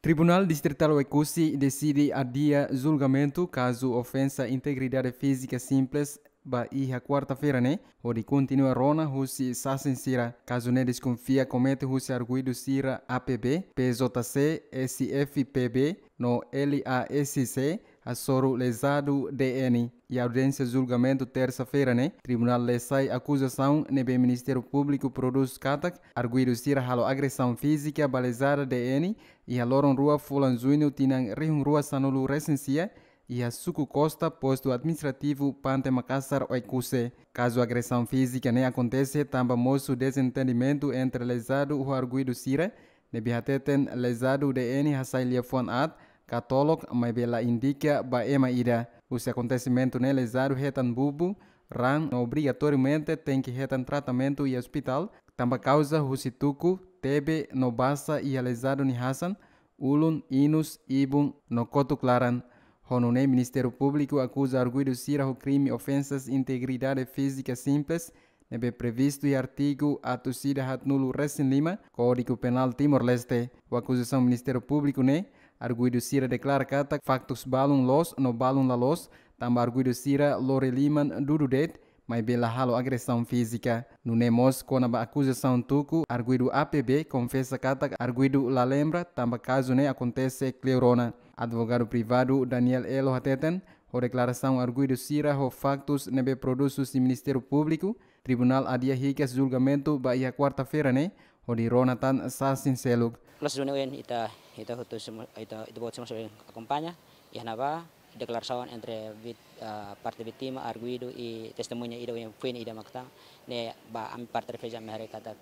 Tribunal Distrital Wekusi decide adiar julgamento caso ofensa integridade física simples Bahia quarta-feira, né? Onde continua Rona Russi Sassensira. Caso não desconfia, comete Russi arguido Sira APB, PJC, SFPB, no LASC, a soro lesado DN e audiência de julgamento terça-feira, né? Tribunal Lessai acusação nebe né? Ministério Público produz katak, arguido sira halo agressão física balizada DN e a Loron rua fulanzuino tinan rihun rua sanulu recensia e a Suco Costa, posto administrativo Pante Macassar Oikuse. Caso agressão física nem né, acontece tamba moço desentendimento entre lesado e o arguido sira, nebihateten né? lesado DN Hassailia Fuan Ad, católogo mas bela indica ba ema é ira. Os acontecimentos realizados retan bubu, ran obrigatoriamente tem que retan tratamento e hospital, tamba causa rusituku, tebe, nobasa e realizado ni hasan, ulun, inus, ibun, no nokoto claran. Honune Ministério Público acusa arguido sira o crime ofensas integridade física simples, nebe previsto e artigo atucida hat nulo recém Lima, Código Penal Timor-Leste. O acusação Ministério Público, ne. Né? Arguido Sira declara que ataque factos balun los no balun la los, tamba Arguido Sira lore liman dududet, mas bela halo agressão física. No Nemos, quando a acusação tuco, arguido APB confessa que ataque arguido la lembra, tamba caso nem acontece cleurona. Advogado privado Daniel Elo Hateten, o declaração arguido Sira ho factos nebe produz o Ministério Público, Tribunal adia ricas julgamento bahia quarta-feira, né? hodi Ronatan Assassin Seluk. dunia unen ita ita hutu ita ita bot semas acompaña iya, y hanaba declaración entre vit, uh, eh, parte víctima arguido i testimonya ida yang fin ida makta ne ba am parte reja mereka tak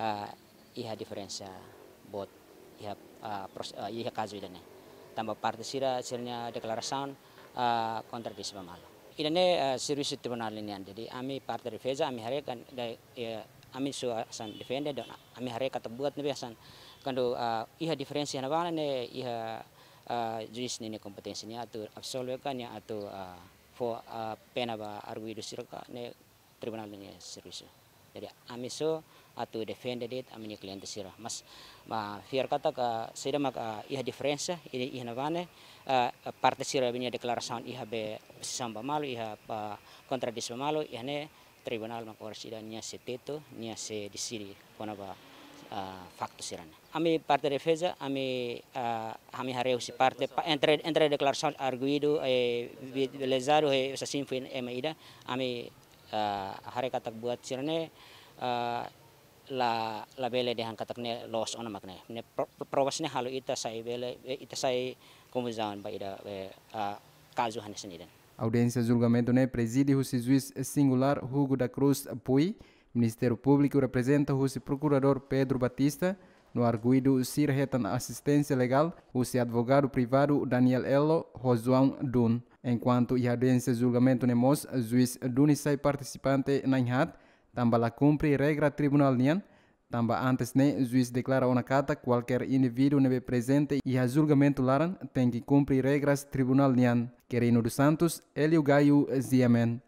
eh, iha diferensia bot iha eh, pros, iha caso ida ne tambah parte sira sirnya declaración kontra kontradisi pamalo ida ne uh, tribunal ini jadi ami parte reja ami hari kan iya, amin su ah, san defende dan amin hari kata buat nabi san kando uh, ah, iha diferensi hana bana ne iha uh, jenis ni kompetensi ni atau absolve kan atau uh, fo uh, pena ba arguido sirka ne tribunal ni servisu jadi amin so atau defende ami ni klien sira mas ma fiar kata ka sida mak uh, iha diferensi ini iha bana uh, parte sira binya deklarasi iha be samba malu iha pa kontradisi malu iha ne tribunal ma korshida nia se teto nia se disiri kona ba uh, faktu sirana ami parte defesa ami uh, ami hareu si parte pa, entre entre declaração arguido e eh, lesado e eh, sasin fin emaida ami uh, hare katak buat sirane uh, la la bele dehan katak ne los ona makne ne pro, provasne halu ita sai bele e, ita sai komuzan ba ida uh, e, kazu hanesniden A audiência de julgamento né preside o juiz singular Hugo da Cruz Pui, Ministério Público representa o procurador Pedro Batista, no arguido Sir Retan Assistência Legal, o advogado privado Daniel Elo Rosuan Dun. Enquanto a audiência de julgamento nemos, juiz Dun sai participante Nainhat, tambala cumpre regra tribunal nian, Tamba antes nem o juiz declara uma carta qualquer indivíduo neve presente e a julgamento laran tem que cumprir regras tribunal nian. Querendo dos Santos, Elio Gaio Ziamen.